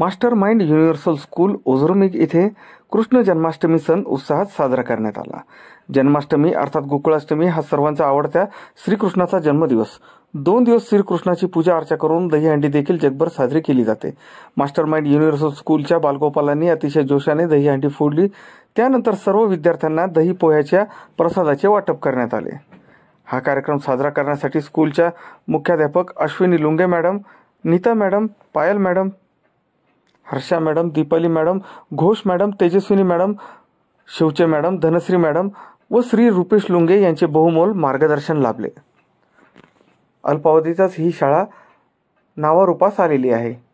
master mind universal school ओझरमेग येथे कृष्ण जन्माष्टमी सण उत्साहात साजरा करण्यात आला जन्माष्टमी अर्थात गोकुळाष्टमी हा सर्वांचा आवडत्या श्रीकृष्णाचा जन्मदिवस दोन दिवस श्रीकृष्णाची पूजा अर्चा करून दहीहंडी देखील जगभर साजरी केली जाते मास्टर माइंड युनिव्हर्सल स्कूलच्या बालगोपालांनी अतिशय जोशाने दहीहंडी फोडली त्यानंतर सर्व विद्यार्थ्यांना दही पोह्याच्या प्रसादाचे वाटप करण्यात आले हा कार्यक्रम साजरा करण्यासाठी स्कूलच्या मुख्याध्यापक Ashwini Lunge madam Nita madam Payal madam Harsha madam Deepali madam Ghosh madam Tejaswini madam Shivache madam Dhanashree madam व श्री रुपेश लुंगे यांचे बहुमोल मार्गदर्शन लाभले अल्पावधीतच ही शाळा नावारूपास आलेली आहे